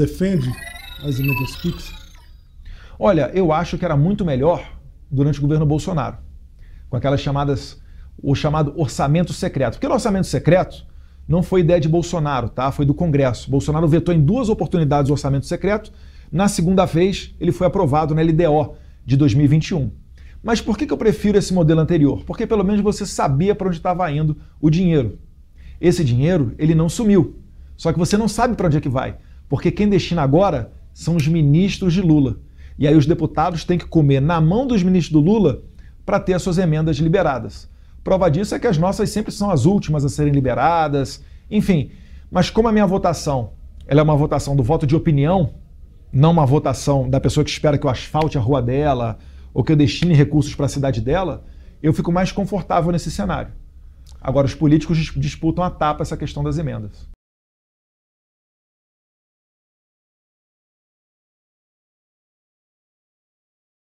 defende as emendas PIX? Olha, eu acho que era muito melhor durante o governo Bolsonaro, com aquelas chamadas, o chamado orçamento secreto. Porque o orçamento secreto não foi ideia de Bolsonaro, tá? Foi do Congresso. Bolsonaro vetou em duas oportunidades o orçamento secreto. Na segunda vez, ele foi aprovado na LDO de 2021. Mas por que, que eu prefiro esse modelo anterior? Porque pelo menos você sabia para onde estava indo o dinheiro. Esse dinheiro, ele não sumiu. Só que você não sabe para onde é que vai. Porque quem destina agora são os ministros de Lula. E aí os deputados têm que comer na mão dos ministros do Lula para ter as suas emendas liberadas. Prova disso é que as nossas sempre são as últimas a serem liberadas, enfim. Mas como a minha votação ela é uma votação do voto de opinião, não uma votação da pessoa que espera que eu asfalte a rua dela ou que eu destine recursos para a cidade dela, eu fico mais confortável nesse cenário. Agora, os políticos disputam a tapa essa questão das emendas.